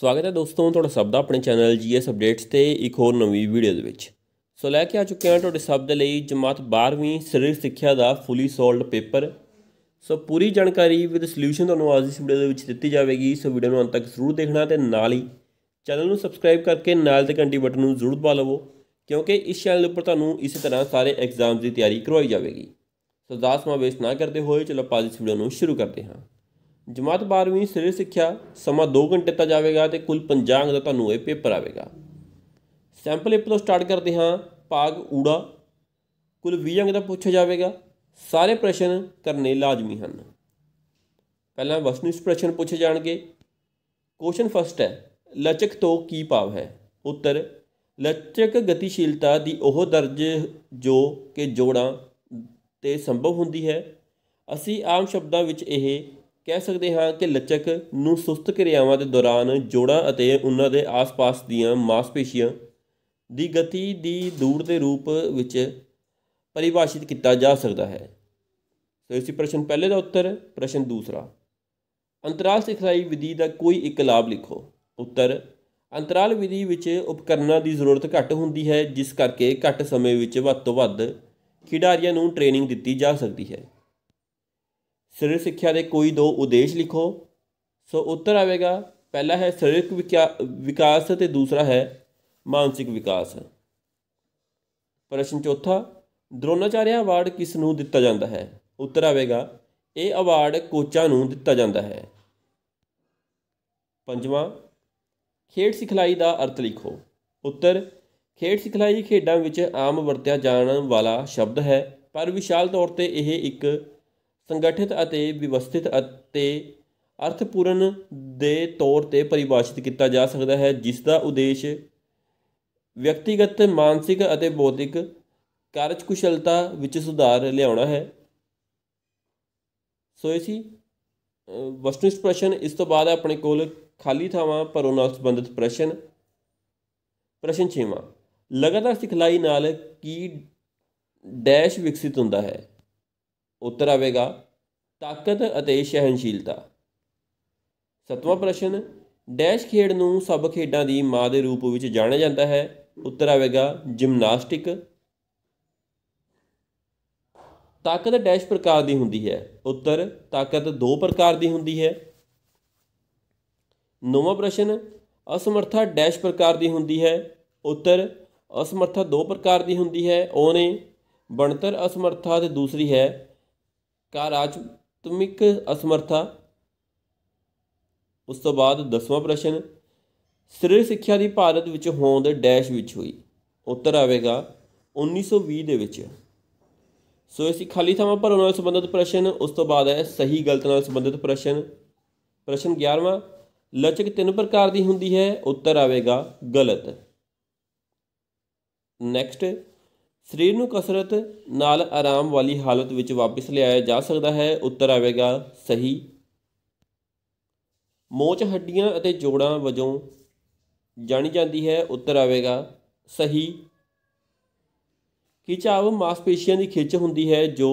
ਸਵਾਗਤ ਹੈ ਦੋਸਤੋ ਤੁਹਾਡਾ ਸਭ ਦਾ ਆਪਣੇ ਚੈਨਲ ਜੀਐਸ ਅਪਡੇਟਸ ਤੇ ਇੱਕ ਹੋਰ ਨਵੀਂ ਵੀਡੀਓ ਦੇ ਵਿੱਚ ਸੋ ਲੈ ਕੇ ਆ ਚੁੱਕੇ ਹਾਂ ਤੁਹਾਡੇ ਸਭ ਦੇ ਲਈ ਜਮਾਤ 12ਵੀਂ ਸਰੀਰ ਸਿੱਖਿਆ ਦਾ ਫੁੱਲੀ ਸੋਲਡ ਪੇਪਰ ਸੋ ਪੂਰੀ ਜਾਣਕਾਰੀ ਵਿਦ ਸੋਲੂਸ਼ਨ ਤੁਹਾਨੂੰ ਅੱਜ ਇਸ ਵੀਡੀਓ ਦੇ ਵਿੱਚ ਦਿੱਤੀ ਜਾਵੇਗੀ ਸੋ ਵੀਡੀਓ ਨੂੰ ਅੰਤ ਤੱਕ ਜ਼ਰੂਰ ਦੇਖਣਾ ਤੇ ਨਾਲ ਹੀ ਚੈਨਲ ਨੂੰ ਸਬਸਕ੍ਰਾਈਬ ਕਰਕੇ ਨਾਲ ਦੇ ਘੰਟੀ ਬਟਨ ਨੂੰ ਜ਼ਰੂਰ ਦਬਾ ਲਵੋ ਕਿਉਂਕਿ ਇਸ ਚੈਨਲ ਉੱਪਰ ਤੁਹਾਨੂੰ ਇਸੇ ਤਰ੍ਹਾਂ ਸਾਰੇ ਐਗਜ਼ਾਮਸ ਦੀ ਤਿਆਰੀ ਕਰਵਾਈ ਜਾਵੇਗੀ ਸੋ ਸਮਾਂ ਵੇਸਟ ਨਾ ਕਰਦੇ ਹੋਏ ਚਲੋ ਆਪਾਂ ਇਸ ਵੀਡੀਓ ਨੂੰ ਸ਼ੁਰੂ ਕਰਦੇ ਹਾਂ ਜਮਾਤ 12ਵੀਂ ਸਰੀਰ ਸਿੱਖਿਆ ਸਮਾਂ 2 ਘੰਟੇ ਤੱਕ ਜਾਵੇਗਾ ਤੇ ਕੁੱਲ 50 ਅੰਕ ਦਾ ਤੁਹਾਨੂੰ ਇਹ ਪੇਪਰ ਆਵੇਗਾ ਸੈਂਪਲ ਪੇਪਰ ਤੋਂ ਸਟਾਰਟ ਕਰਦੇ ਹਾਂ ਭਾਗ ਊੜਾ ਕੁੱਲ 20 ਅੰਕ ਦਾ ਪੁੱਛਿਆ ਜਾਵੇਗਾ ਸਾਰੇ ਪ੍ਰਸ਼ਨ ਕਰਨੇ ਲਾਜ਼ਮੀ ਹਨ ਪਹਿਲਾਂ ਵਸਨੀਸ ਪ੍ਰਸ਼ਨ ਪੁੱਛੇ ਜਾਣਗੇ ਕੁਐਸਚਨ ਫਸਟ ਹੈ ਲਚਕ ਤੋਂ ਕੀ ਭਾਵ ਹੈ ਉੱਤਰ ਲਚਕ ਗਤੀਸ਼ੀਲਤਾ ਦੀ ਉਹ ਦਰਜ ਜੋ ਕਿ ਜੋੜਾਂ ਤੇ ਸੰਭਵ ਹੁੰਦੀ ਹੈ ਅਸੀਂ ਆਮ ਸ਼ਬਦਾਂ ਵਿੱਚ ਇਹ ਕਹਿ ਸਕਦੇ ਹਾਂ ਕਿ ਲਚਕ ਨੂੰ ਸੁਸਤ ਕਿਰਿਆਵਾਂ ਦੇ ਦੌਰਾਨ ਜੋੜਾਂ ਅਤੇ ਉਹਨਾਂ ਦੇ ਆਸ-ਪਾਸ ਦੀਆਂ ਮਾਸਪੇਸ਼ੀਆਂ ਦੀ ਗਤੀ ਦੀ ਦੂਰ ਦੇ ਰੂਪ ਵਿੱਚ ਪਰਿਭਾਸ਼ਿਤ ਕੀਤਾ ਜਾ ਸਕਦਾ ਹੈ ਸੋ ਇਸੇ ਪ੍ਰਸ਼ਨ ਪਹਿਲੇ ਦਾ ਉੱਤਰ ਪ੍ਰਸ਼ਨ ਦੂਸਰਾ ਅੰਤਰਾਲ ਸਿਖਲਾਈ ਵਿਧੀ ਦਾ ਕੋਈ ਇੱਕ ਲਾਭ ਲਿਖੋ ਉੱਤਰ ਅੰਤਰਾਲ ਵਿਧੀ ਵਿੱਚ ਉਪਕਰਨਾਂ ਦੀ ਜ਼ਰੂਰਤ ਘੱਟ ਹੁੰਦੀ ਹੈ ਜਿਸ ਕਰਕੇ ਘੱਟ ਸਮੇਂ ਵਿੱਚ ਵੱਧ ਤੋਂ ਵੱਧ ਖਿਡਾਰੀਆਂ ਨੂੰ ਟ੍ਰੇਨਿੰਗ ਦਿੱਤੀ ਜਾ ਸਕਦੀ ਹੈ ਸਰੀਰ ਸਿੱਖਿਆ ਦੇ ਕੋਈ ਦੋ ਉਦੇਸ਼ ਲਿਖੋ ਸੋ ਉੱਤਰ ਆਵੇਗਾ ਪਹਿਲਾ ਹੈ ਸਰੀਰਕ ਵਿਕਾਸ ਤੇ ਦੂਸਰਾ ਹੈ ਮਾਨਸਿਕ ਵਿਕਾਸ ਪ੍ਰਸ਼ਨ ਚੌਥਾ ਦਰੋਣਾਚਾਰਿਆ ਅਵਾਰਡ ਕਿਸ ਨੂੰ ਦਿੱਤਾ ਜਾਂਦਾ ਹੈ ਉੱਤਰ ਆਵੇਗਾ ਇਹ ਅਵਾਰਡ ਕੋਚਾਂ ਨੂੰ ਦਿੱਤਾ ਜਾਂਦਾ ਹੈ ਪੰਜਵਾਂ ਖੇਡ ਸਿਖਲਾਈ ਦਾ ਅਰਥ ਲਿਖੋ ਉੱਤਰ ਖੇਡ ਸਿਖਲਾਈ ਖੇਡਾਂ ਵਿੱਚ ਆਮ ਵਰਤਿਆ ਜਾਣ ਵਾਲਾ ਸ਼ਬਦ ਹੈ ਪਰ ਵਿਸ਼ਾਲ ਤੌਰ ਤੇ ਇਹ ਇੱਕ ਸੰਗਠਿਤ ਅਤੇ ਵਿਵਸਥਿਤ ਅਤੇ ਅਰਥਪੂਰਨ ਦੇ ਤੌਰ ਤੇ ਪਰਿਭਾਸ਼ਿਤ ਕੀਤਾ ਜਾ ਸਕਦਾ ਹੈ ਜਿਸ ਦਾ ਉਦੇਸ਼ ਵਿਅਕਤੀਗਤ ਮਾਨਸਿਕ ਅਤੇ ਬੌਧਿਕ ਕਾਰਜਕੁਸ਼ਲਤਾ ਵਿੱਚ ਸੁਧਾਰ ਲਿਆਉਣਾ ਹੈ ਸੋ ਇਹ ਸੀ ਵਸਤੂਨਿਸ਼ਟ ਪ੍ਰਸ਼ਨ ਇਸ ਤੋਂ ਬਾਅਦ ਆਪਣੇ ਕੋਲ ਖਾਲੀ ਥਾਵਾਂ ਉਹ ਨਾਲ ਸੰਬੰਧਿਤ ਪ੍ਰਸ਼ਨ ਪ੍ਰਸ਼ਨ 6 ਲਗਾਤਾਰ ਸਿਖਲਾਈ ਨਾਲ ਕੀ ਡੈਸ਼ ਵਿਕਸਿਤ ਹੁੰਦਾ ਹੈ ਉੱਤਰ ਆਵੇਗਾ ਤਾਕਤ ਅਤੇ ਸਹਿਨਸ਼ੀਲਤਾ ਸਤਵਾਂ ਪ੍ਰਸ਼ਨ ਡੈਸ਼ ਖੇਡ ਨੂੰ ਸਭ ਖੇਡਾਂ ਦੀ ਮਾਂ ਦੇ ਰੂਪ ਵਿੱਚ ਜਾਣਿਆ ਜਾਂਦਾ ਹੈ ਉੱਤਰ ਆਵੇਗਾ ਜਿਮਨਾਸਟਿਕ ਤਾਕਤ ਡੈਸ਼ ਪ੍ਰਕਾਰ ਦੀ ਹੁੰਦੀ ਹੈ ਉੱਤਰ ਤਾਕਤ ਦੋ ਪ੍ਰਕਾਰ ਦੀ ਹੁੰਦੀ ਹੈ ਨੌਵਾਂ ਪ੍ਰਸ਼ਨ ਅਸਮਰਥਾ ਡੈਸ਼ ਪ੍ਰਕਾਰ ਦੀ ਹੁੰਦੀ ਹੈ ਉੱਤਰ ਅਸਮਰਥਾ ਦੋ ਪ੍ਰਕਾਰ ਦੀ ਹੁੰਦੀ ਹੈ ਉਹ ਨੇ ਬਣਤਰ ਅਸਮਰਥਾ ਤੇ ਦੂਸਰੀ ਹੈ ਸਕਾਰਾਤਮਿਕ ਅਸਮਰਥਾ ਉਸ ਤੋਂ ਬਾਅਦ 10ਵਾਂ ਪ੍ਰਸ਼ਨ ਸਰੀਰ ਸਿੱਖਿਆ ਦੀ ਭਾਰਤ ਵਿੱਚ ਹੋਂਦ ਡੈਸ਼ ਵਿੱਚ ਹੋਈ ਉੱਤਰ ਆਵੇਗਾ 1920 ਦੇ ਵਿੱਚ ਸੋ ਇਸੀ ਖਾਲੀ ਥਾਵਾਂ ਉਹਨਾਂ ਨਾਲ ਸੰਬੰਧਿਤ ਪ੍ਰਸ਼ਨ ਉਸ ਤੋਂ ਬਾਅਦ ਹੈ ਸਹੀ ਗਲਤ ਨਾਲ ਸੰਬੰਧਿਤ ਪ੍ਰਸ਼ਨ ਪ੍ਰਸ਼ਨ 11ਵਾਂ ਲਚਕ ਤਿੰਨ ਪ੍ਰਕਾਰ ਦੀ ਹੁੰਦੀ ਹੈ ਉੱਤਰ ਆਵੇਗਾ ਗਲਤ ਨੈਕਸਟ ਸਰੀਰ ਨੂੰ ਕਸਰਤ ਨਾਲ ਆਰਾਮ ਵਾਲੀ ਹਾਲਤ ਵਿੱਚ ਵਾਪਸ ਲਿਆਇਆ ਜਾ ਸਕਦਾ ਹੈ ਉੱਤਰ ਆਵੇਗਾ ਸਹੀ ਮੋਚ ਹੱਡੀਆਂ ਅਤੇ ਜੋੜਾਂ ਵਜੋਂ ਜਾਣੀ ਜਾਂਦੀ ਹੈ ਉੱਤਰ ਆਵੇਗਾ ਸਹੀ ਖਿਚਾਵ ਮਾਸਪੇਸ਼ੀਆਂ ਦੀ ਖਿੱਚ ਹੁੰਦੀ ਹੈ ਜੋ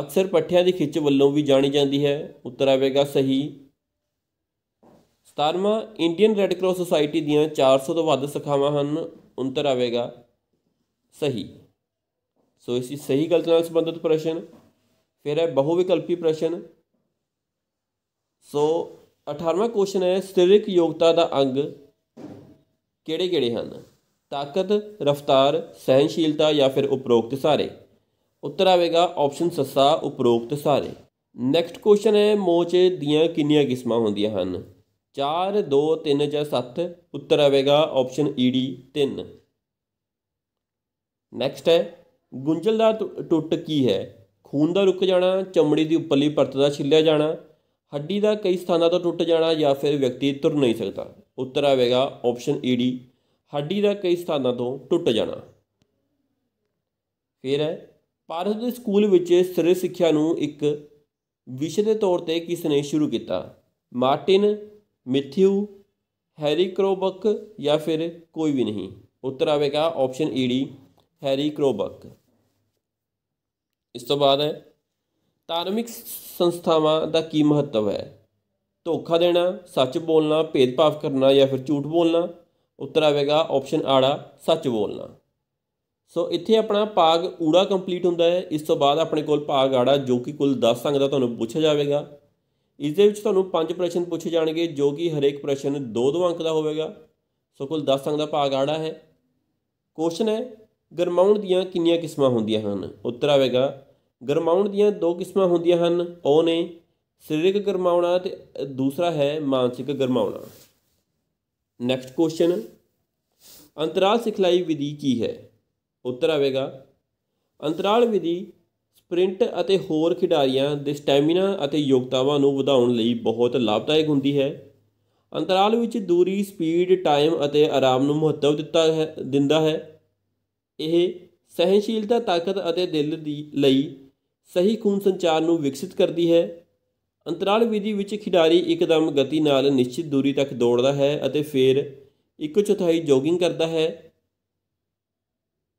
ਅਕਸਰ ਪੱਠਿਆਂ ਦੀ ਖਿੱਚ ਵੱਲੋਂ ਵੀ ਜਾਣੀ ਜਾਂਦੀ ਹੈ ਉੱਤਰ ਆਵੇਗਾ ਸਹੀ 17ਵਾਂ ਇੰਡੀਅਨ ਰੈੱਡ ਕਰਾਸ ਸੁਸਾਇਟੀ ਦੀਆਂ 400 ਤੋਂ ਵੱਧ ਸਖਾਵਾਂ ਹਨ ਉੱਤਰ ਆਵੇਗਾ ਸਹੀ ਸੋ ਇਸ ਸਹੀ ਗਲਤ ਨਾਲ ਸੰਬੰਧਿਤ ਪ੍ਰਸ਼ਨ ਫਿਰ ਹੈ ਬਹੁ ਵਿਕਲਪੀ ਪ੍ਰਸ਼ਨ ਸੋ 18ਵਾਂ ਕੁਐਸਚਨ ਹੈ ਸਰੀਰਕ ਯੋਗਤਾ ਦਾ ਅੰਗ ਕਿਹੜੇ ਕਿਹੜੇ ਹਨ ਤਾਕਤ ਰਫਤਾਰ ਸਹਿਨਸ਼ੀਲਤਾ ਜਾਂ ਫਿਰ ਉਪਰੋਕਤ ਸਾਰੇ ਉੱਤਰ ਆਵੇਗਾ ਆਪਸ਼ਨ ਸੱਸਾ ਉਪਰੋਕਤ ਸਾਰੇ ਨੈਕਸਟ ਕੁਐਸਚਨ ਹੈ ਮੋਚੇ ਦੀਆਂ ਕਿੰਨੀਆਂ ਕਿਸਮਾਂ ਹੁੰਦੀਆਂ ਹਨ 4 2 3 ਜਾਂ 7 ਉੱਤਰ ਆਵੇਗਾ ਆਪਸ਼ਨ ਈਡੀ 3 ਨੈਕਸਟ ਹੈ ਗੁੰਝਲਦਾਰ ਟੁੱਟ ਕੀ ਹੈ ਖੂਨ ਦਾ ਰੁਕ ਜਾਣਾ ਚਮੜੀ ਦੀ ਉੱਪਰਲੀ ਪਰਤ ਦਾ ਛਿੱਲਿਆ ਜਾਣਾ ਹੱਡੀ ਦਾ ਕਈ ਸਥਾਨਾਂ ਤੋਂ ਟੁੱਟ ਜਾਣਾ ਜਾਂ ਫਿਰ ਵਿਅਕਤੀ ਤੁਰ ਨਹੀਂ ਸਕਦਾ ਉੱਤਰ ਆਵੇਗਾ ਆਪਸ਼ਨ ਈਡੀ e ਹੱਡੀ ਦਾ ਕਈ ਸਥਾਨਾਂ ਤੋਂ ਟੁੱਟ ਜਾਣਾ ਫਿਰ ਹੈ ਭਾਰਤ ਦੇ ਸਕੂਲ ਵਿੱਚ ਸਿਰ ਸਿੱਖਿਆ ਨੂੰ ਇੱਕ ਵਿਸ਼ੇ ਦੇ ਤੌਰ ਤੇ ਕਿਸ ਨੇ ਸ਼ੁਰੂ ਕੀਤਾ ਮਾਰਟਿਨ ਮਿਥਿਊ ਹੈਰੀ ਕਰੋਬਕ ਜਾਂ ਫਿਰ ਕੋਈ ਵੀ ਨਹੀਂ ਉੱਤਰ ਆਵੇਗਾ ਆਪਸ਼ਨ ਈਡੀ e ਹੈਰੀ ਕਰੋਬਕ ਇਸ ਤੋਂ ਬਾਅਦ ਹੈ ਧਾਰਮਿਕ ਸੰਸਥਾਵਾਂ ਦਾ ਕੀ ਮਹੱਤਵ ਹੈ ਧੋਖਾ ਦੇਣਾ ਸੱਚ ਬੋਲਣਾ ਭੇਦਭਾਵ ਕਰਨਾ ਜਾਂ ਫਿਰ ਝੂਠ ਬੋਲਣਾ ਉੱਤਰ ਆਵੇਗਾ ਆਪਸ਼ਨ ਆੜਾ ਸੱਚ ਬੋਲਣਾ ਸੋ ਇੱਥੇ ਆਪਣਾ ਭਾਗ ਊੜਾ ਕੰਪਲੀਟ ਹੁੰਦਾ ਹੈ ਇਸ ਤੋਂ ਬਾਅਦ ਆਪਣੇ ਕੋਲ ਭਾਗ ਆੜਾ ਜੋ ਕਿ ਕੁੱਲ 10 ਸੰਗ ਦਾ ਤੁਹਾਨੂੰ ਪੁੱਛਿਆ ਜਾਵੇਗਾ ਇਸ ਦੇ ਵਿੱਚ ਤੁਹਾਨੂੰ ਪੰਜ ਪ੍ਰਸ਼ਨ ਪੁੱਛੇ ਜਾਣਗੇ ਜੋ ਕਿ ਹਰੇਕ ਪ੍ਰਸ਼ਨ 2-2 ਅੰਕ ਦਾ ਹੋਵੇਗਾ ਸੋ ਕੁੱਲ 10 ਸੰਗ ਦਾ ਭਾਗ ਆੜਾ ਹੈ ਕੁਐਸਚਨ ਹੈ ਗਰਮਾਉਣ ਦੀਆਂ ਕਿੰਨੀਆਂ ਕਿਸਮਾਂ ਹੁੰਦੀਆਂ ਹਨ ਉੱਤਰ ਆਵੇਗਾ ਗਰਮਾਉਣ ਦੀਆਂ ਦੋ ਕਿਸਮਾਂ ਹੁੰਦੀਆਂ ਹਨ ਉਹ ਨੇ ਸਰੀਰਕ ਗਰਮਾਉਣਾ ਤੇ ਦੂਸਰਾ ਹੈ ਮਾਨਸਿਕ ਗਰਮਾਉਣਾ ਨੈਕਸਟ ਕੁਐਸਚਨ ਅੰਤਰਾਲ ਸਿਖਲਾਈ ਵਿਧੀ ਕੀ ਹੈ ਉੱਤਰ ਆਵੇਗਾ ਅੰਤਰਾਲ ਵਿਧੀ ਸਪ੍ਰਿੰਟ ਅਤੇ ਹੋਰ ਖਿਡਾਰੀਆਂ ਦੇ ਸਟੈਮਿਨਾ ਅਤੇ ਯੋਗਤਾਵਾਂ ਨੂੰ ਵਧਾਉਣ ਲਈ ਬਹੁਤ ਲਾਭਦਾਇਕ ਹੁੰਦੀ ਹੈ ਅੰਤਰਾਲ ਵਿੱਚ ਦੂਰੀ ਸਪੀਡ ਟਾਈਮ ਅਤੇ ਆਰਾਮ ਨੂੰ ਮਹੱਤਵ ਦਿੱਤਾ ਹੈ ਦਿੰਦਾ ਹੈ ਇਹ ਸਹਿਨਸ਼ੀਲਤਾ ਤਾਕਤ ਅਤੇ ਦਿਲ ਦੀ ਲਈ ਸਹੀ ਖੂਨ ਸੰਚਾਰ ਨੂੰ ਵਿਕਸਿਤ ਕਰਦੀ ਹੈ ਅੰਤਰਾਲ ਵਿਧੀ ਵਿੱਚ ਖਿਡਾਰੀ ਇੱਕਦਮ ਗਤੀ ਨਾਲ ਨਿਸ਼ਚਿਤ ਦੂਰੀ ਤੱਕ ਦੌੜਦਾ ਹੈ ਅਤੇ ਫਿਰ ਇੱਕ ਚੌਥਾਈ ਜੋਗਿੰਗ ਕਰਦਾ ਹੈ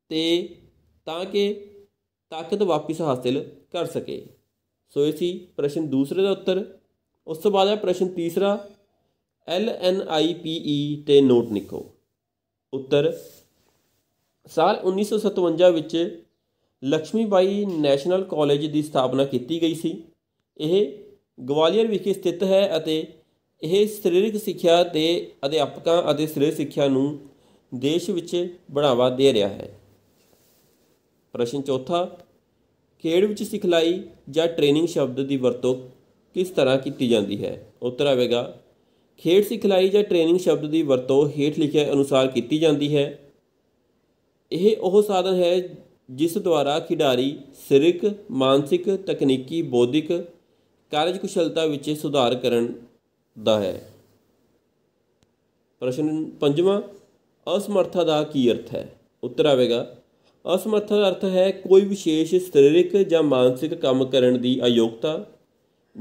ਤੇ ਤਾਂ ਕਿ ਤਾਕਤ ਵਾਪਸ ਹਾਸਲ ਕਰ ਸਕੇ ਸੋ ਇਹ ਸੀ ਪ੍ਰਸ਼ਨ ਦੂਸਰੇ ਦਾ ਉੱਤਰ ਉਸ ਤੋਂ ਬਾਅਦ ਹੈ ਪ੍ਰਸ਼ਨ ਤੀਸਰਾ ਐਲ ਐਨ ਆਈ ਪੀ ਈ ਤੇ ਨੋਟ ਨਿਕੋ ਉੱਤਰ ਸਾਲ 1957 ਵਿੱਚ ਲక్ష్ਮੀਬਾਈ ਨੈਸ਼ਨਲ ਕਾਲਜ ਦੀ ਸਥਾਪਨਾ ਕੀਤੀ ਗਈ ਸੀ ਇਹ ਗਵਾਲੀਅਰ ਵਿਖੇ ਸਥਿਤ ਹੈ ਅਤੇ ਇਹ ਸਰੀਰਕ ਸਿੱਖਿਆ ਦੇ ਅਧਿਆਪਕਾਂ ਅਤੇ ਸਰੀਰਕ ਸਿੱਖਿਆ ਨੂੰ ਦੇਸ਼ ਵਿੱਚ ਬੜਾਵਾ ਦੇ ਰਿਹਾ ਹੈ ਪ੍ਰਸ਼ਨ ਚੌਥਾ ਖੇਡ ਵਿੱਚ ਸਿਖਲਾਈ ਜਾਂ ਟ੍ਰੇਨਿੰਗ ਸ਼ਬਦ ਦੀ ਵਰਤੋਂ ਕਿਸ ਤਰ੍ਹਾਂ ਕੀਤੀ ਜਾਂਦੀ ਹੈ ਉੱਤਰ ਆਵੇਗਾ ਖੇਡ ਸਿਖਲਾਈ ਜਾਂ ਟ੍ਰੇਨਿੰਗ ਸ਼ਬਦ ਦੀ ਵਰਤੋਂ ਹੇਠ ਲਿਖੇ ਅਨੁਸਾਰ ਕੀਤੀ ਜਾਂਦੀ ਹੈ ਇਹ ਉਹ ਸਾਧਨ ਹੈ ਜਿਸ ਦੁਆਰਾ ਖਿਡਾਰੀ ਸਰੀਰਕ ਮਾਨਸਿਕ ਤਕਨੀਕੀ ਬੌਧਿਕ ਕਾਰਜਕੁਸ਼ਲਤਾ ਵਿੱਚ ਸੁਧਾਰ ਕਰਨ ਦਾ ਹੈ ਪ੍ਰਸ਼ਨ ਪੰਜਵਾਂ ਅਸਮਰਥਾ ਦਾ ਕੀ ਅਰਥ ਹੈ ਉੱਤਰ ਆਵੇਗਾ ਅਸਮਰਥਾ ਦਾ ਅਰਥ ਹੈ ਕੋਈ ਵਿਸ਼ੇਸ਼ ਸਰੀਰਕ ਜਾਂ ਮਾਨਸਿਕ ਕੰਮ ਕਰਨ ਦੀ ਅਯੋਗਤਾ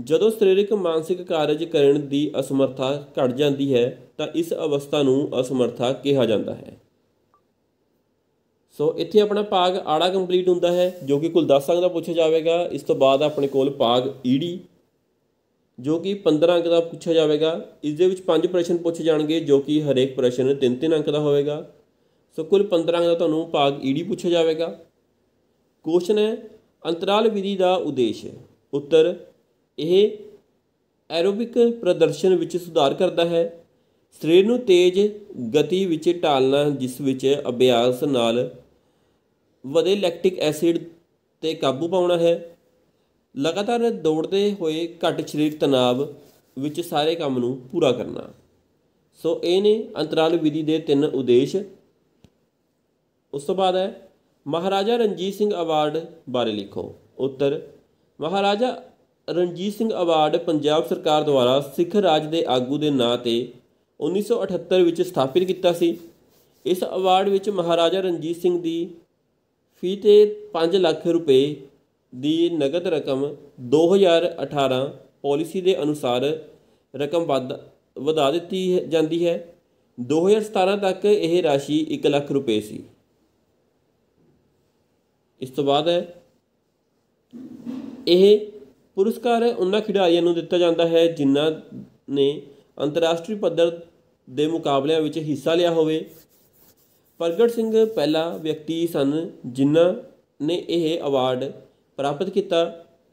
ਜਦੋਂ ਸਰੀਰਕ ਮਾਨਸਿਕ ਕਾਰਜ ਕਰਨ ਦੀ ਅਸਮਰਥਾ ਘਟ ਜਾਂਦੀ ਹੈ ਤਾਂ ਇਸ ਅਵਸਥਾ ਨੂੰ ਅਸਮਰਥਾ ਕਿਹਾ ਜਾਂਦਾ ਹੈ ਸੋ ਇੱਥੇ ਆਪਣਾ ਭਾਗ ਆੜਾ ਕੰਪਲੀਟ ਹੁੰਦਾ ਹੈ ਜੋ ਕਿ ਕੁਲ 10 ਅੰਕ ਦਾ ਪੁੱਛਿਆ ਜਾਵੇਗਾ ਇਸ ਤੋਂ ਬਾਅਦ ਆਪਣੇ ਕੋਲ ਭਾਗ ਈਡੀ ਜੋ ਕਿ 15 ਅੰਕ ਦਾ ਪੁੱਛਿਆ ਜਾਵੇਗਾ ਇਸ ਦੇ ਵਿੱਚ ਪੰਜ ਪ੍ਰਸ਼ਨ ਪੁੱਛੇ ਜਾਣਗੇ ਜੋ ਕਿ ਹਰੇਕ ਪ੍ਰਸ਼ਨ 3-3 ਅੰਕ ਦਾ ਹੋਵੇਗਾ ਸੋ ਕੁਲ 15 ਅੰਕ ਦਾ ਤੁਹਾਨੂੰ ਭਾਗ ਈਡੀ ਪੁੱਛਿਆ ਜਾਵੇਗਾ ਕੁਐਸਚਨ ਹੈ ਅੰਤਰਾਲ ਵਿਧੀ ਦਾ ਉਦੇਸ਼ ਉੱਤਰ ਇਹ ਐਰੋਬਿਕ ਪ੍ਰਦਰਸ਼ਨ ਵਿੱਚ ਸੁਧਾਰ ਕਰਦਾ ਹੈ ਸਰੀਰ ਨੂੰ ਤੇਜ਼ ਗਤੀ ਵਿੱਚ ਢਾਲਣਾ ਜਿਸ ਵਿੱਚ ਅਭਿਆਸ ਨਾਲ ਵਧੇ ਲੈਕਟਿਕ ਐਸਿਡ ਤੇ ਕਾਬੂ ਪਾਉਣਾ ਹੈ ਲਗਾਤਾਰ ਦੌੜਦੇ ਹੋਏ ਘੱਟ ਸਰੀਰਕ ਤਣਾਅ ਵਿੱਚ ਸਾਰੇ ਕੰਮ ਨੂੰ ਪੂਰਾ ਕਰਨਾ ਸੋ ਇਹ ਨੇ ਅੰਤਰਾਲ ਵਿਧੀ ਦੇ ਤਿੰਨ ਉਦੇਸ਼ ਉਸ ਤੋਂ ਬਾਅਦ ਹੈ ਮਹਾਰਾਜਾ ਰਣਜੀਤ ਸਿੰਘ ਅਵਾਰਡ ਬਾਰੇ ਲਿਖੋ ਉੱਤਰ ਮਹਾਰਾਜਾ ਰਣਜੀਤ ਸਿੰਘ ਅਵਾਰਡ ਪੰਜਾਬ ਸਰਕਾਰ ਦੁਆਰਾ ਸਿੱਖ ਰਾਜ ਦੇ ਆਗੂ ਦੇ ਨਾਂ ਤੇ 1978 ਵਿੱਚ ਸਥਾਪਿਤ ਕੀਤਾ ਸੀ ਇਸ ਅਵਾਰਡ ਵਿੱਚ ਮਹਾਰਾਜਾ ਰਣਜੀਤ ਸਿੰਘ ਦੀ ਫੀ ਤੇ 5 ਲੱਖ ਰੁਪਏ ਦੀ ਨਗਦ ਰਕਮ 2018 ਪਾਲਿਸੀ ਦੇ ਅਨੁਸਾਰ ਰਕਮ ਵਧਾ ਦਿੱਤੀ ਜਾਂਦੀ ਹੈ 2017 ਤੱਕ ਇਹ ਰਾਸ਼ੀ 1 ਲੱਖ ਰੁਪਏ ਸੀ ਇਸ ਤੋਂ ਬਾਅਦ ਹੈ ਇਹ ਪੁਰਸਕਾਰ ਉਹਨਾਂ ਖਿਡਾਰੀਆਂ ਨੂੰ ਦਿੱਤਾ ਜਾਂਦਾ ਹੈ ਜਿਨ੍ਹਾਂ ਨੇ ਅੰਤਰਰਾਸ਼ਟਰੀ ਪੱਧਰ ਦੇ ਮੁਕਾਬਲਿਆਂ ਵਿੱਚ ਹਿੱਸਾ ਲਿਆ ਹੋਵੇ ਪ੍ਰਗਟ ਸਿੰਘ ਪਹਿਲਾ ਵਿਅਕਤੀ ਸਨ ਜਿਨ੍ਹਾਂ ਨੇ ਇਹ ਅਵਾਰਡ ਪ੍ਰਾਪਤ ਕੀਤਾ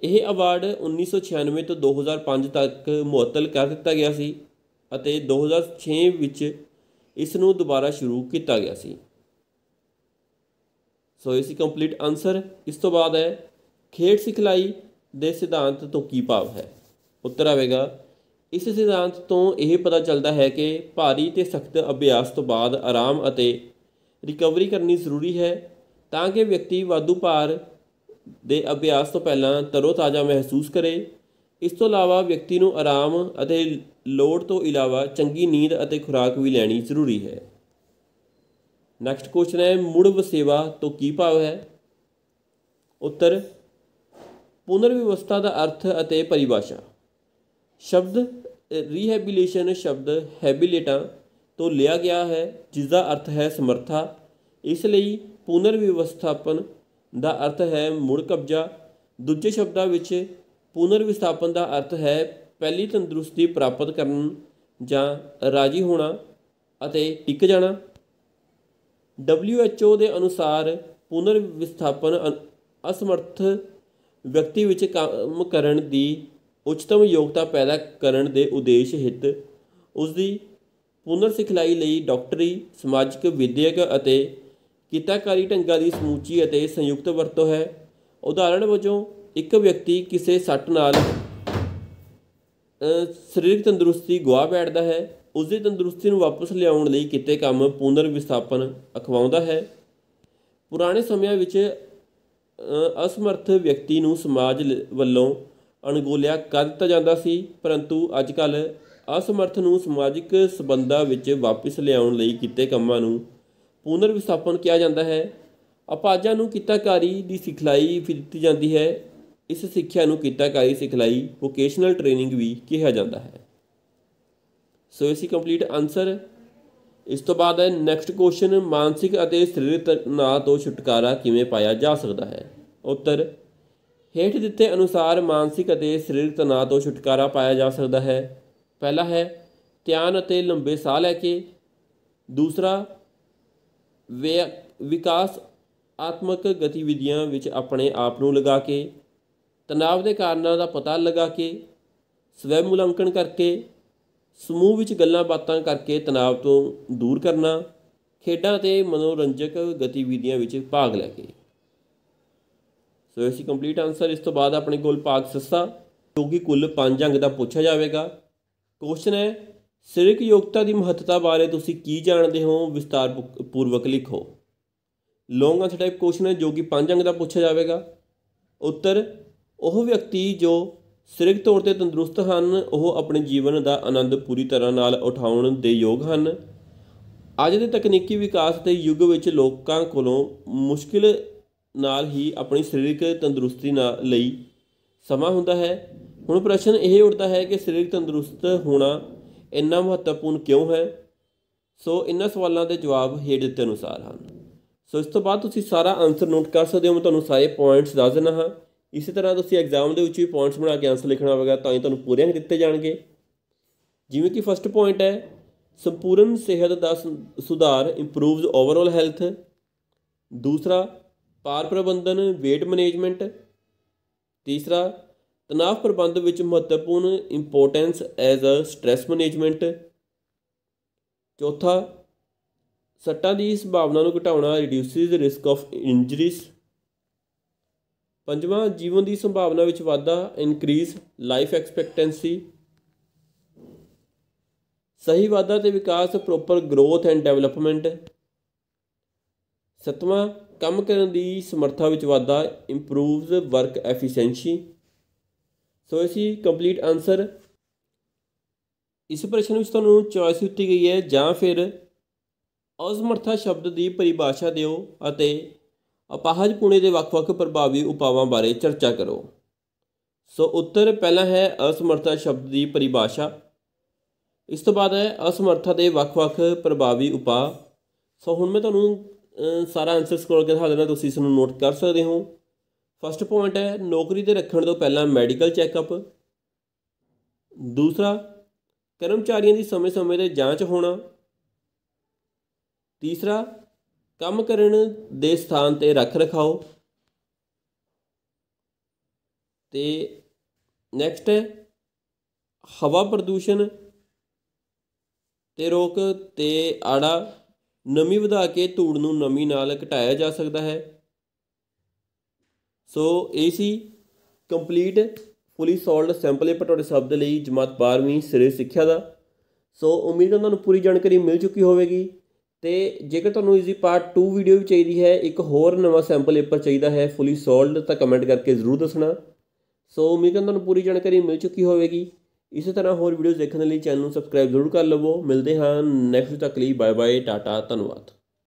ਇਹ ਅਵਾਰਡ 1996 ਤੋਂ 2005 ਤੱਕ ਮੁਅੱਤਲ ਕਰ ਦਿੱਤਾ ਗਿਆ ਸੀ ਅਤੇ 2006 ਵਿੱਚ ਇਸ ਨੂੰ ਦੁਬਾਰਾ ਸ਼ੁਰੂ ਕੀਤਾ ਗਿਆ ਸੀ ਸੋ ਇਸ ਕੰਪਲੀਟ ਆਨਸਰ ਇਸ ਤੋਂ ਬਾਅਦ ਹੈ ਖੇਡ ਸਿਖਲਾਈ ਦੇ ਸਿਧਾਂਤ ਤੋਂ ਕੀ ਭਾਵ ਹੈ ਉੱਤਰ ਆਵੇਗਾ ਇਸ ਸਿਧਾਂਤ ਤੋਂ ਇਹ ਪਤਾ ਚੱਲਦਾ ਹੈ ਕਿ ਭਾਰੀ ਤੇ ਸਖਤ ਅਭਿਆਸ ਤੋਂ ਬਾਅਦ ਆਰਾਮ ਅਤੇ ਰਿਕਵਰੀ ਕਰਨੀ ਜ਼ਰੂਰੀ ਹੈ ਤਾਂ ਕਿ ਵਿਅਕਤੀ ਵਾਧੂ ਭਾਰ ਦੇ ਅਭਿਆਸ ਤੋਂ ਪਹਿਲਾਂ ਤਰੋ ਤਾਜ਼ਾ ਮਹਿਸੂਸ ਕਰੇ ਇਸ ਤੋਂ ਇਲਾਵਾ ਵਿਅਕਤੀ ਨੂੰ ਆਰਾਮ ਅਤੇ ਲੋੜ ਤੋਂ ਇਲਾਵਾ ਚੰਗੀ ਨੀਂਦ ਅਤੇ ਖੁਰਾਕ ਵੀ ਲੈਣੀ ਜ਼ਰੂਰੀ ਹੈ ਨੈਕਸਟ ਕੁਐਸਚਨ ਹੈ ਮੁੜ ਵਸੇਵਾ ਤੋਂ ਕੀ ਭਾਵ ਹੈ ਉੱਤਰ ਪੁਨਰ ਵਿਵਸਥਾ ਦਾ ਅਰਥ ਅਤੇ ਪਰਿਭਾਸ਼ਾ ਸ਼ਬਦ ਰੀਹੈਬਿਲੇਸ਼ਨ ਸ਼ਬਦ ਹੈਬਿਲੇਟਾ ਤੋਂ ਲਿਆ ਗਿਆ ਹੈ ਜਿਸ ਦਾ ਅਰਥ ਹੈ ਸਮਰਥਾ ਇਸ ਲਈ ਪੁਨਰ ਵਿਵਸਥਾਪਨ ਦਾ ਅਰਥ ਹੈ ਮੁੜ ਕਬਜ਼ਾ ਦੂਜੇ ਸ਼ਬਦਾਂ ਵਿੱਚ ਪੁਨਰ ਵਿਸਥਾਪਨ ਦਾ ਅਰਥ ਹੈ ਪਹਿਲੀ ਤੰਦਰੁਸਤੀ ਪ੍ਰਾਪਤ ਕਰਨ ਜਾਂ ਰਾਜੀ ਹੋਣਾ ਅਤੇ ਟਿਕ ਜਾਣਾ WHO ਦੇ ਅਨੁਸਾਰ ਪੁਨਰ ਵਿਸਥਾਪਨ ਅਸਮਰਥ ਵਿਅਕਤੀ ਵਿੱਚ ਕੰਮ ਕਰਨ ਦੀ ਉੱਚਤਮ ਯੋਗਤਾ ਪੈਦਾ ਕਰਨ ਦੇ ਉਦੇਸ਼ ਹਿੱਤ ਉਸ ਦੀ ਪੁਨਰ ਸਿਖਲਾਈ ਲਈ ਡਾਕਟਰੀ ਸਮਾਜਿਕ ਵਿਦਿਅਕ ਅਤੇ ਕਿਤਾਕਾਰੀ ਢੰਗਾਂ ਦੀ ਸਮੂਚੀ ਅਤੇ ਸੰਯੁਕਤ ਵਰਤੋਂ ਹੈ ਉਦਾਹਰਣ ਵਜੋਂ ਇੱਕ ਵਿਅਕਤੀ ਕਿਸੇ ਸੱਟ ਨਾਲ ਸਰੀਰਕ ਤੰਦਰੁਸਤੀ ਗਵਾ ਬੈਠਦਾ ਹੈ ਉਸ ਦੀ ਤੰਦਰੁਸਤੀ ਨੂੰ ਵਾਪਸ ਲਿਆਉਣ ਲਈ ਕਿਤੇ ਕੰਮ ਪੁਨਰ ਵਿਸਥਾਪਨ ਅਖਵਾਉਂਦਾ ਹੈ ਪੁਰਾਣੇ ਸਮਿਆਂ ਵਿੱਚ ਅਸਮਰਥ ਵਿਅਕਤੀ ਨੂੰ ਸਮਾਜ ਵੱਲੋਂ ਅਣਗੋਲਿਆ ਕਰ ਦਿੱਤਾ ਜਾਂਦਾ ਸੀ ਪਰੰਤੂ ਅੱਜ ਕੱਲ ਅਸਮਰਥ ਨੂੰ ਸਮਾਜਿਕ ਸਬੰਧਾਂ ਵਿੱਚ ਵਾਪਸ ਲਿਆਉਣ ਲਈ ਕੀਤੇ ਕੰਮਾਂ ਨੂੰ ਪੁਨਰ ਵਿਸਥਾਪਨ ਕਿਹਾ ਜਾਂਦਾ ਹੈ ਅਪਾਜਾਂ ਨੂੰ ਕਿਤਾਕਾਰੀ ਦੀ ਸਿਖਲਾਈ ਦਿੱਤੀ ਜਾਂਦੀ ਹੈ ਇਸ ਸਿੱਖਿਆ ਨੂੰ ਕਿਤਾਕਾਰੀ ਸਿਖਲਾਈ ਵੋਕੇਸ਼ਨਲ ਟ੍ਰੇਨਿੰਗ ਵੀ ਕਿਹਾ ਜਾਂਦਾ ਹੈ ਸੋ ਇਸੀ ਕੰਪਲੀਟ ਆਨਸਰ ਇਸ ਤੋਂ ਬਾਅਦ ਹੈ ਨੈਕਸਟ ਕੁਐਸਚਨ ਮਾਨਸਿਕ ਅਤੇ ਸਰੀਰਕ ਤਣਾਅ ਤੋਂ ਛੁਟਕਾਰਾ ਕਿਵੇਂ ਪਾਇਆ ਜਾ ਸਕਦਾ ਹੈ ਉੱਤਰ ਹੇਠ ਦਿੱਤੇ ਅਨੁਸਾਰ ਮਾਨਸਿਕ ਅਤੇ ਸਰੀਰਕ ਤਣਾਅ ਤੋਂ ਛੁਟਕਾਰਾ ਪਾਇਆ ਜਾ ਸਕਦਾ ਹੈ ਪਹਿਲਾ ਹੈ ਧਿਆਨ ਅਤੇ ਲੰਬੇ ਸਾਹ ਲੈ ਕੇ ਦੂਸਰਾ ਵਿਕਾਸ ਆਤਮਕ ਗਤੀਵਿਧੀਆਂ ਵਿੱਚ ਆਪਣੇ ਆਪ ਨੂੰ ਲਗਾ ਕੇ ਤਣਾਅ ਦੇ ਕਾਰਨਾਂ ਦਾ ਪਤਾ ਲਗਾ ਕੇ ਸਵੈ ਮੁਲਾਂਕਣ ਕਰਕੇ ਸਮੂਹ ਵਿੱਚ ਗੱਲਾਂ ਬਾਤਾਂ ਕਰਕੇ ਤਣਾਅ ਤੋਂ ਦੂਰ ਕਰਨਾ ਖੇਡਾਂ ਤੇ ਮਨੋਰੰਜਕ ਗਤੀਵਿਧੀਆਂ ਵਿੱਚ ਭਾਗ ਲੈ ਕੇ ਸੋ ਇਸੀ ਕੰਪਲੀਟ ਆਨਸਰ ਇਸ ਤੋਂ ਬਾਅਦ ਆਪਣੇ ਕੋਲ ਪਾਕ ਸੱਸਾ ਕਿਉਂਕਿ ਕੁੱਲ 5 ਅੰਗ ਦਾ ਪੁੱਛਿਆ ਜਾਵੇਗਾ ਕੁਐਸਚਨ ਹੈ ਸਰੀਰਕ ਯੋਗਤਾ ਦੀ ਮਹੱਤਤਾ ਬਾਰੇ ਤੁਸੀਂ ਕੀ ਜਾਣਦੇ ਹੋ ਵਿਸਤਾਰ ਪੂਰਵਕ ਲਿਖੋ ਲੌਂਗ ਆਨਸਰ ਟਾਈਪ ਕੁਐਸਚਨ ਹੈ ਜੋ ਕਿ ਪੰਜ ਅੰਗ ਦਾ ਪੁੱਛਿਆ ਜਾਵੇਗਾ ਉੱਤਰ ਉਹ ਵਿਅਕਤੀ ਜੋ ਸਰੀਰਕ ਤੌਰ ਤੇ ਤੰਦਰੁਸਤ ਹਨ ਉਹ ਆਪਣੇ ਜੀਵਨ ਦਾ ਆਨੰਦ ਪੂਰੀ ਤਰ੍ਹਾਂ ਨਾਲ ਉਠਾਉਣ ਦੇ ਯੋਗ ਹਨ ਅੱਜ ਦੇ ਤਕਨੀਕੀ ਵਿਕਾਸ ਦੇ ਯੁੱਗ ਵਿੱਚ ਲੋਕਾਂ ਕੋਲੋਂ ਮੁਸ਼ਕਿਲ ਨਾਲ ਹੀ ਆਪਣੀ ਸਰੀਰਕ ਤੰਦਰੁਸਤੀ ਲਈ ਸਮਾਂ ਹੁੰਦਾ ਹੈ ਹੁਣ ਪ੍ਰਸ਼ਨ ਇਹ ਉੱਠਦਾ ਹੈ ਕਿ ਸਰੀਰਕ ਤੰਦਰੁਸਤ ਹੋਣਾ ਇੰਨਾ ਮਹੱਤਵਪੂਰਨ ਕਿਉਂ ਹੈ ਸੋ ਇਹਨਾਂ ਸਵਾਲਾਂ ਦੇ ਜਵਾਬ ਹੇਠ ਦਿੱਤੇ ਅਨੁਸਾਰ ਹਨ ਸੋ ਇਸ ਤੋਂ ਬਾਅਦ ਤੁਸੀਂ ਸਾਰਾ ਆਨਸਰ ਨੋਟ ਕਰ ਸਕਦੇ ਹੋ ਮੈਂ ਤੁਹਾਨੂੰ ਸਾਰੇ ਪੁਆਇੰਟਸ ਦੱਸ ਦਿੰਦਾ ਹਾਂ ਇਸੇ ਤਰ੍ਹਾਂ ਤੁਸੀਂ ਐਗਜ਼ਾਮ ਦੇ ਵਿੱਚ ਵੀ ਪੁਆਇੰਟਸ ਬਣਾ ਕੇ ਆਨਸਰ ਲਿਖਣਾ ਹੋਵੇਗਾ ਤਾਂ ਹੀ ਤੁਹਾਨੂੰ ਪੂਰੇ ਅੰਕ ਦਿੱਤੇ ਜਾਣਗੇ ਜਿਵੇਂ ਕਿ ਫਸਟ ਪੁਆਇੰਟ ਹੈ ਸੰਪੂਰਨ ਸਿਹਤ ਦਾ ਸੁਧਾਰ ਇੰਪਰੂਵਸ ਓਵਰਆਲ ਹੈਲਥ ਦੂਸਰਾ ਪਾਰ ਪ੍ਰਬੰਧਨ weight ਮੈਨੇਜਮੈਂਟ ਤੀਸਰਾ ਤਣਾਅ ਪ੍ਰਬੰਧ ਵਿੱਚ ਮਹੱਤਵਪੂਰਨ importance as a stress management ਚੌਥਾ ਸੱਟਾਂ ਦੀ ਸੰਭਾਵਨਾ ਨੂੰ ਘਟਾਉਣਾ ਰਿਡਿਊਸਿਸ ਰਿਸਕ ਆਫ ਇੰਜਰੀਜ਼ ਪੰਜਵਾਂ ਜੀਵਨ ਦੀ ਸੰਭਾਵਨਾ ਵਿੱਚ ਵਾਧਾ ਇਨਕਰੀਸ ਲਾਈਫ ਐਕਸਪੈਕਟੈਂਸੀ ਸਹੀ ਵਾਧਾ ਤੇ ਵਿਕਾਸ ਪ੍ਰੋਪਰ ਗਰੋਥ ਐਂਡ ਡਿਵੈਲਪਮੈਂਟ ਸੱਤਵਾਂ ਕੰਮ ਕਰਨ ਦੀ ਸਮਰੱਥਾ ਵਿੱਚ ਵਾਧਾ ਇੰਪਰੂਵਸ ਵਰਕ ਐਫੀਸ਼ੀਐਂਸੀ ਸੋ ਅਸੀਂ ਕੰਪਲੀਟ ਆਨਸਰ ਇਸ ਪ੍ਰਸ਼ਨ ਵਿੱਚ ਤੁਹਾਨੂੰ ਚੋਇਸ ਦਿੱਤੀ ਗਈ ਹੈ ਜਾਂ ਫਿਰ ਅਸਮਰਥਾ ਸ਼ਬਦ ਦੀ ਪਰਿਭਾਸ਼ਾ ਦਿਓ ਅਤੇ ਅਪਾਹਜ ਪੁਣੇ ਦੇ ਵੱਖ-ਵੱਖ ਪ੍ਰਭਾਵੀ ਉਪਾਵਾਂ ਬਾਰੇ ਚਰਚਾ ਕਰੋ ਸੋ ਉੱਤਰ ਪਹਿਲਾ ਹੈ ਅਸਮਰਥਾ ਸ਼ਬਦ ਦੀ ਪਰਿਭਾਸ਼ਾ ਇਸ ਤੋਂ ਬਾਅਦ ਹੈ ਅਸਮਰਥਾ ਦੇ ਵੱਖ-ਵੱਖ ਪ੍ਰਭਾਵੀ ਉਪਾਅ ਸੋ ਹੁਣ ਮੈਂ ਤੁਹਾਨੂੰ ਸਾਰਾ ਆਨਸਰ ਸਕਰੋਲ ਕਰਕੇ ਦਿਖਾ ਦੇਣਾ ਤੁਸੀਂ ਇਸ ਨੂੰ ਨੋਟ ਕਰ ਸਕਦੇ ਹੋ ਫਸਟ ਪੁਆਇੰਟ ਹੈ ਨੌਕਰੀ ਤੇ ਰੱਖਣ ਤੋਂ ਪਹਿਲਾਂ ਮੈਡੀਕਲ ਚੈੱਕਅਪ ਦੂਸਰਾ ਕਰਮਚਾਰੀਆਂ ਦੀ ਸਮੇਂ-ਸਮੇਂ ਤੇ ਜਾਂਚ ਹੋਣਾ ਤੀਸਰਾ ਕੰਮ ਕਰਨ ਦੇ ਸਥਾਨ ਤੇ ਰੱਖ ਰਖਾਓ ਤੇ ਨੈਕਸਟ ਹੈ ਹਵਾ ਪ੍ਰਦੂਸ਼ਣ ਤੇ ਰੋਕ ਤੇ ਆੜਾ ਨਮੀ ਵਧਾ ਕੇ ਧੂੜ ਨੂੰ ਨਮੀ ਨਾਲ ਘਟਾਇਆ ਜਾ ਸਕਦਾ ਹੈ ਸੋ ਇਹ ਸੀ ਕੰਪਲੀਟ ਫੁਲੀ ਸੋਲਡ ਸੈਂਪਲ ਇਹ ਤੁਹਾਡੇ ਸਭ ਦੇ ਲਈ ਜਮਾਤ 12ਵੀਂ ਸਿਰੇ ਸਿੱਖਿਆ ਦਾ ਸੋ ਉਮੀਦ ਹੈ ਤੁਹਾਨੂੰ ਪੂਰੀ ਜਾਣਕਾਰੀ ਮਿਲ ਚੁੱਕੀ ਹੋਵੇਗੀ ਤੇ ਜੇਕਰ ਤੁਹਾਨੂੰ ਦੀ ਪਾਰਟ 2 ਵੀਡੀਓ ਵੀ ਚਾਹੀਦੀ ਹੈ ਇੱਕ ਹੋਰ ਨਵਾਂ ਸੈਂਪਲ ਪੇਪਰ ਚਾਹੀਦਾ ਹੈ ਫੁਲੀ ਸੋਲਡ ਤਾਂ ਕਮੈਂਟ ਕਰਕੇ ਜ਼ਰੂਰ ਦੱਸਣਾ ਸੋ ਉਮੀਦ ਹੈ ਤੁਹਾਨੂੰ ਪੂਰੀ ਜਾਣਕਾਰੀ ਮਿਲ ਚੁੱਕੀ ਹੋਵੇਗੀ ਇਸੇ ਤਰ੍ਹਾਂ ਹੋਰ ਵੀਡੀਓਜ਼ ਦੇਖਣ ਲਈ ਚੈਨਲ ਨੂੰ ਸਬਸਕ੍ਰਾਈਬ ਜ਼ਰੂਰ ਕਰ ਲਵੋ ਮਿਲਦੇ ਹਾਂ ਨੈਕਸਟ ਤੱਕ ਲਈ ਬਾਏ ਬਾਏ ਟਾਟਾ ਧੰਨਵਾਦ